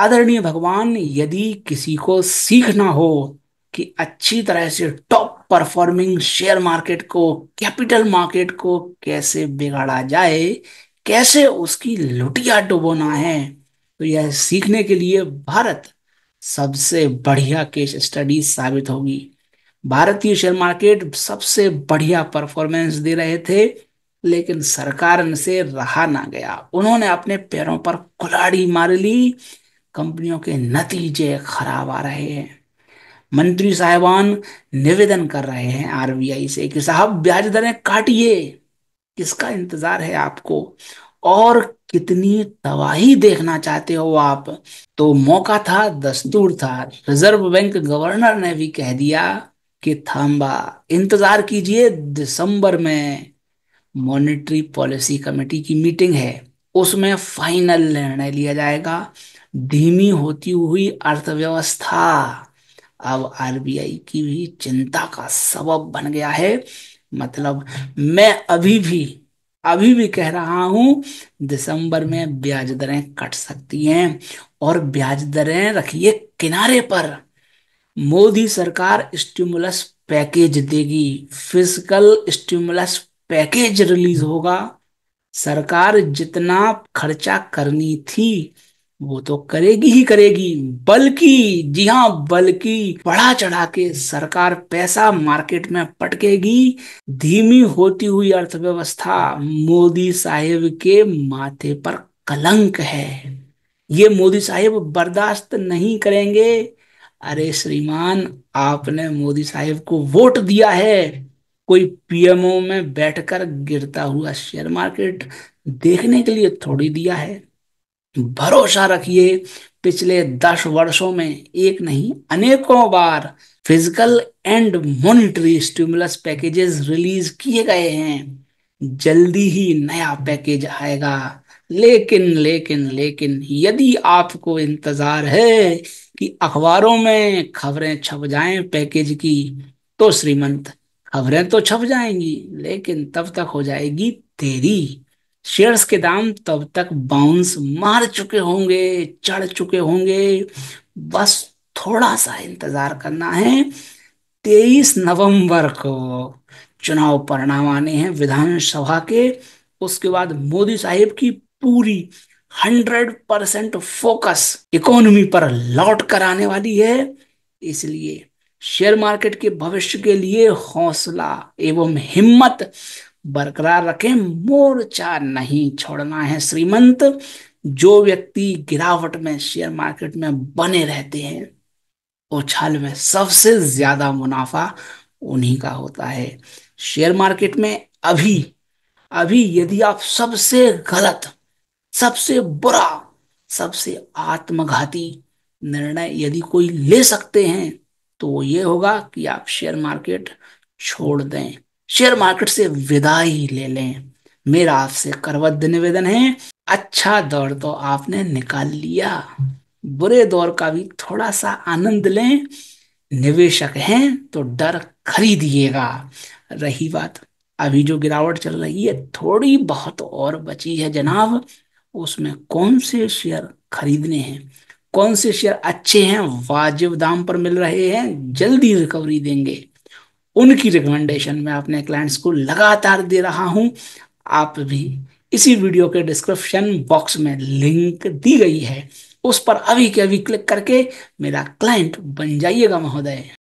आदरणीय भगवान यदि किसी को सीखना हो कि अच्छी तरह से टॉप परफॉर्मिंग शेयर मार्केट को कैपिटल मार्केट को कैसे बिगाड़ा जाए कैसे उसकी लुटिया डुबोना है तो यह सीखने के लिए भारत सबसे बढ़िया केस स्टडी साबित होगी भारतीय शेयर मार्केट सबसे बढ़िया परफॉर्मेंस दे रहे थे लेकिन सरकार से रहा ना गया उन्होंने अपने पैरों पर कुलाड़ी मार ली कंपनियों के नतीजे खराब आ रहे हैं मंत्री साहिबान निवेदन कर रहे हैं आरबीआई से कि साहब ब्याज दरें काटिए किसका इंतजार है आपको और कितनी तबाही देखना चाहते हो आप तो मौका था दस्तूर था रिजर्व बैंक गवर्नर ने भी कह दिया कि थाम्बा इंतजार कीजिए दिसंबर में मॉनेटरी पॉलिसी कमेटी की मीटिंग है उसमें फाइनल निर्णय लिया जाएगा धीमी होती हुई अर्थव्यवस्था अब आरबीआई की भी चिंता का सबब बन गया है मतलब मैं अभी भी अभी भी कह रहा हूं दिसंबर में ब्याज दरें कट सकती हैं और ब्याज दरें रखिए किनारे पर मोदी सरकार स्टिमुलस पैकेज देगी फिजिकल स्टिमुलस पैकेज रिलीज होगा सरकार जितना खर्चा करनी थी वो तो करेगी ही करेगी बल्कि जी हाँ बल्कि बढ़ा चढ़ा के सरकार पैसा मार्केट में पटकेगी धीमी होती हुई अर्थव्यवस्था मोदी साहेब के माथे पर कलंक है ये मोदी साहेब बर्दाश्त नहीं करेंगे अरे श्रीमान आपने मोदी साहेब को वोट दिया है कोई पीएमओ में बैठकर गिरता हुआ शेयर मार्केट देखने के लिए थोड़ी दिया है भरोसा रखिए पिछले दस वर्षों में एक नहीं अनेकों बार physical and monetary stimulus packages release किए गए हैं जल्दी ही नया पैकेज आएगा लेकिन लेकिन लेकिन यदि आपको इंतजार है कि अखबारों में खबरें छप जाएं पैकेज की तो श्रीमंत खबरें तो छप जाएंगी लेकिन तब तक हो जाएगी तेरी शेयर्स के दाम तब तक बाउंस मार चुके होंगे चढ़ चुके होंगे बस थोड़ा सा इंतजार करना है तेईस नवंबर को चुनाव परिणाम आने हैं विधानसभा के उसके बाद मोदी साहिब की पूरी हंड्रेड परसेंट फोकस इकोनॉमी पर लौट कर आने वाली है इसलिए शेयर मार्केट के भविष्य के लिए हौसला एवं हिम्मत बरकरार रखें मोर्चा नहीं छोड़ना है श्रीमंत जो व्यक्ति गिरावट में शेयर मार्केट में बने रहते हैं उछाल में सबसे ज्यादा मुनाफा उन्हीं का होता है शेयर मार्केट में अभी अभी यदि आप सबसे गलत सबसे बुरा सबसे आत्मघाती निर्णय यदि कोई ले सकते हैं तो ये होगा कि आप शेयर मार्केट छोड़ दें शेयर मार्केट से विदाई ले लें मेरा आपसे करवद निवेदन है अच्छा दौर तो आपने निकाल लिया बुरे दौर का भी थोड़ा सा आनंद लें निवेशक हैं तो डर खरीदिएगा रही बात अभी जो गिरावट चल रही है थोड़ी बहुत और बची है जनाब उसमें कौन से शेयर खरीदने हैं कौन से शेयर अच्छे हैं वाजिब दाम पर मिल रहे हैं जल्दी रिकवरी देंगे उनकी रिकमेंडेशन मैं अपने क्लाइंट्स को लगातार दे रहा हूं आप भी इसी वीडियो के डिस्क्रिप्शन बॉक्स में लिंक दी गई है उस पर अभी के अभी क्लिक करके मेरा क्लाइंट बन जाइएगा महोदय